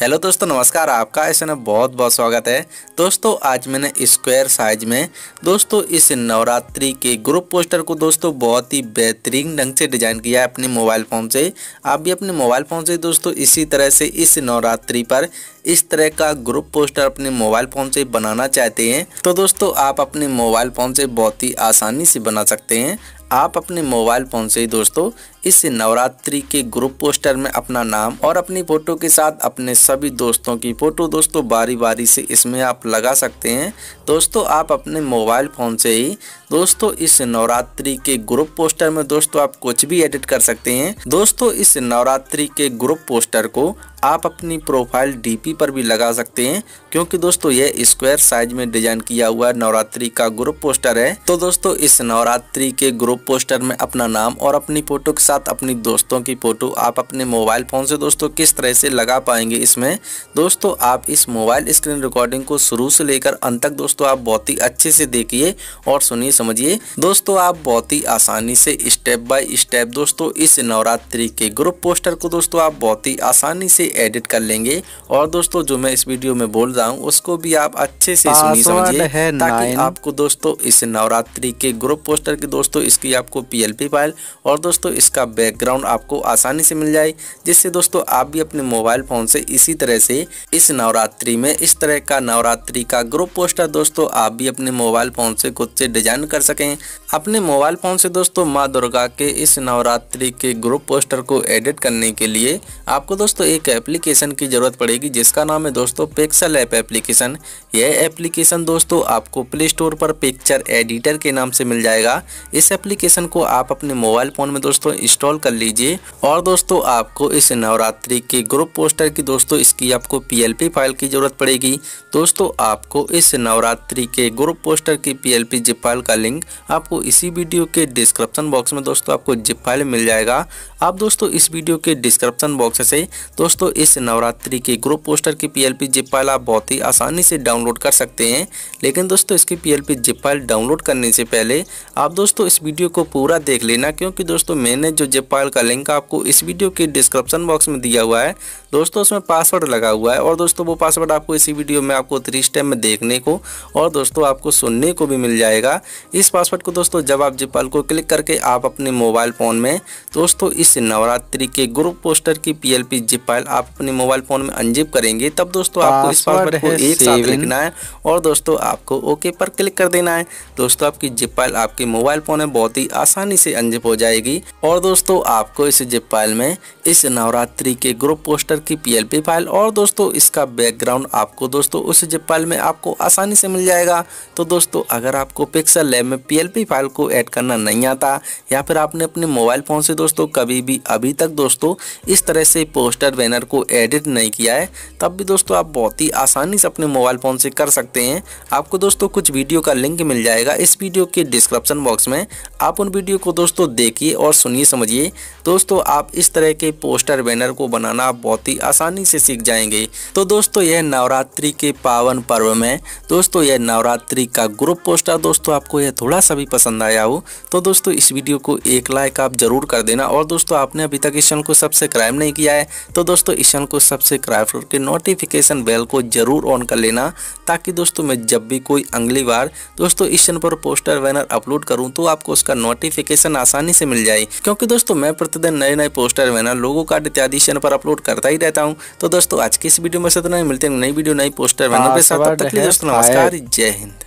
hello दोस्तों नमस्कार आपका ऐसे में बहुत बहुत स्वागत है दोस्तों आज मैंने स्क्वायर साइज में दोस्तों इस नवरात्रि के ग्रुप पोस्टर को दोस्तों बहुत ही बेहतरीन ढंग से डिज़ाइन किया है अपने मोबाइल फ़ोन से आप भी अपने मोबाइल फ़ोन से दोस्तों इसी तरह से इस नवरात्रि पर इस तरह का ग्रुप पोस्टर अपने मोबाइल फ़ोन से बनाना चाहते हैं तो दोस्तों आप अपने मोबाइल फ़ोन से बहुत ही आसानी से बना सकते हैं आप अपने मोबाइल फ़ोन से ही दोस्तों इस नवरात्रि के ग्रुप पोस्टर में अपना नाम और अपनी फ़ोटो के साथ अपने सभी दोस्तों की फ़ोटो दोस्तों बारी बारी से इसमें आप लगा सकते हैं दोस्तों आप अपने मोबाइल फ़ोन से ही दोस्तों इस नवरात्रि के ग्रुप पोस्टर में दोस्तों आप कुछ भी एडिट कर सकते हैं दोस्तों इस नवरात्रि के ग्रुप पोस्टर को आप अपनी प्रोफाइल डीपी पर भी लगा सकते हैं क्योंकि दोस्तों यह स्क्वायर साइज में डिजाइन किया हुआ नवरात्रि का ग्रुप पोस्टर है तो दोस्तों इस नवरात्रि के ग्रुप पोस्टर में अपना नाम और अपनी फोटो के साथ अपनी दोस्तों की फोटो आप अपने मोबाइल फोन से दोस्तों किस तरह से लगा पाएंगे इसमें दोस्तों आप इस मोबाइल स्क्रीन रिकॉर्डिंग को शुरू से लेकर अंत तक दोस्तों आप बहुत ही अच्छे से देखिए और सुनिए समझिए दोस्तों आप बहुत ही आसानी से स्टेप बाय स्टेप दोस्तों इस नवरात्रि के ग्रुप पोस्टर को दोस्तों आप बहुत ही आसानी से से एडिट कर लेंगे और दोस्तों जो मैं इस वीडियो में बोल रहा हूँ उसको भी आप अच्छे से सुनी समझिए ताकि आपको दोस्तों इस नवरात्रि के ग्रुप पोस्टर की दोस्तों इसकी आपको पीएलपी फाइल और दोस्तों इसका बैकग्राउंड आपको आसानी से मिल जाए जिससे दोस्तों आप भी अपने मोबाइल फ़ोन से इसी तरह से इस नवरात्रि में इस तरह का नवरात्रि का ग्रुप पोस्टर दोस्तों आप भी अपने मोबाइल फ़ोन से खुद से डिजाइन कर सकें अपने मोबाइल फ़ोन से दोस्तों माँ दुर्गा के इस नवरात्रि के ग्रुप पोस्टर को एडिट करने के लिए आपको दोस्तों एक एप्लीकेशन की ज़रूरत पड़ेगी जिसका नाम है दोस्तों पिक्सल ऐप एप्लीकेशन यह एप्लीकेशन दोस्तों आपको प्ले स्टोर पर पिक्चर एडिटर के नाम से मिल जाएगा इस एप्लीकेशन को आप अपने मोबाइल फ़ोन में दोस्तों इंस्टॉल कर लीजिए और दोस्तों आपको इस नवरात्रि के ग्रुप पोस्टर की दोस्तों इसकी आपको पी फाइल की ज़रूरत पड़ेगी दोस्तों आपको इस नवरात्रि के ग्रुप पोस्टर की पी एल फाइल का लिंक आपको इसी वीडियो के डिस्क्रिप्शन बॉक्स में दोस्तों आपको जिप फाइल मिल जाएगा आप दोस्तों इस वीडियो के डिस्क्रिप्शन बॉक्स से दोस्तों दोस्तों इस नवरात्रि के ग्रुप पोस्टर की P L P zip file आप बहुत ही आसानी से डाउनलोड कर सकते हैं लेकिन दोस्तों इसकी P L P zip file download करने से पहले आप दोस्तों इस वीडियो को पूरा देख लेना क्योंकि दोस्तों मैंने जो जिप फाइल का लिंक आपको इस वीडियो के डिस्क्रिप्शन बॉक्स में दिया हुआ है दोस्तों उसमें पासवर्ड लगा हुआ है और दोस्तों वो पासवर्ड आपको इसी वीडियो में आपको थ्री स्टेप में देखने को और दोस्तों आपको सुनने को भी मिल जाएगा इस पासवर्ड को दोस्तों जब आप जिप फाइल को क्लिक करके आप अपने मोबाइल फ़ोन में दोस्तों इस नवरात्रि के ग्रुप पोस्टर की P L P zip file आप अपने मोबाइल फोन में अनजिप करेंगे तब दोस्तों आपको इस पासवर्ड को एक साथ लिखना है और दोस्तों आपको ओके पर क्लिक कर देना है दोस्तों आपकी जिप फाइल आपके मोबाइल फोन में बहुत ही आसानी से अनजिप हो जाएगी और दोस्तों आपको इस जिप फाइल में इस नवरात्रि के ग्रुप पोस्टर की पी फाइल और दोस्तों इसका बैकग्राउंड आपको दोस्तों उस जिप फाइल में आपको आसानी से मिल जाएगा तो दोस्तों अगर आपको पिक्सल लैब में पी फाइल को ऐड करना नहीं आता या फिर आपने अपने मोबाइल फ़ोन से दोस्तों कभी भी अभी तक दोस्तों इस तरह से पोस्टर बैनर को एडिट नहीं किया है तब भी दोस्तों आप बहुत ही आसानी से अपने मोबाइल फ़ोन से कर सकते हैं आपको दोस्तों कुछ वीडियो का लिंक मिल जाएगा इस वीडियो के डिस्क्रिप्शन बॉक्स में आप उन वीडियो को दोस्तों देखिए और सुनिए समझिए दोस्तों आप इस तरह के पोस्टर बैनर को बनाना बहुत ही आसानी से सीख जाएंगे तो दोस्तों यह नवरात्रि के पावन पर्व में दोस्तों यह नवरात्रि का ग्रुप पोस्टर दोस्तों आपको यह थोड़ा सा भी पसंद आया हो तो दोस्तों इस वीडियो को एक लाइक आप जरूर कर देना और दोस्तों आपने अभी तक इस चैनल को सब्सक्राइब नहीं किया है तो दोस्तों इशन को सब्सक्राइब करके नोटिफिकेशन बेल को जरूर ऑन कर लेना ताकि दोस्तों मैं जब भी कोई अगली बार दोस्तों इस चैनल पर पोस्टर बैनर अपलोड करूँ तो आपको उसका नोटिफिकेशन आसानी से मिल जाए क्योंकि दोस्तों मैं प्रतिदिन नए नए पोस्टर बैनर लोगों का इत्यादि चैनल पर अपलोड करता ही रहता हूँ तो दोस्तों आज की इस वीडियो में सतना मिलते हैं नई वीडियो नई पोस्टर बैनर हाँ, के साथ दोस्तों हाँ, नमस्कार जय हिंद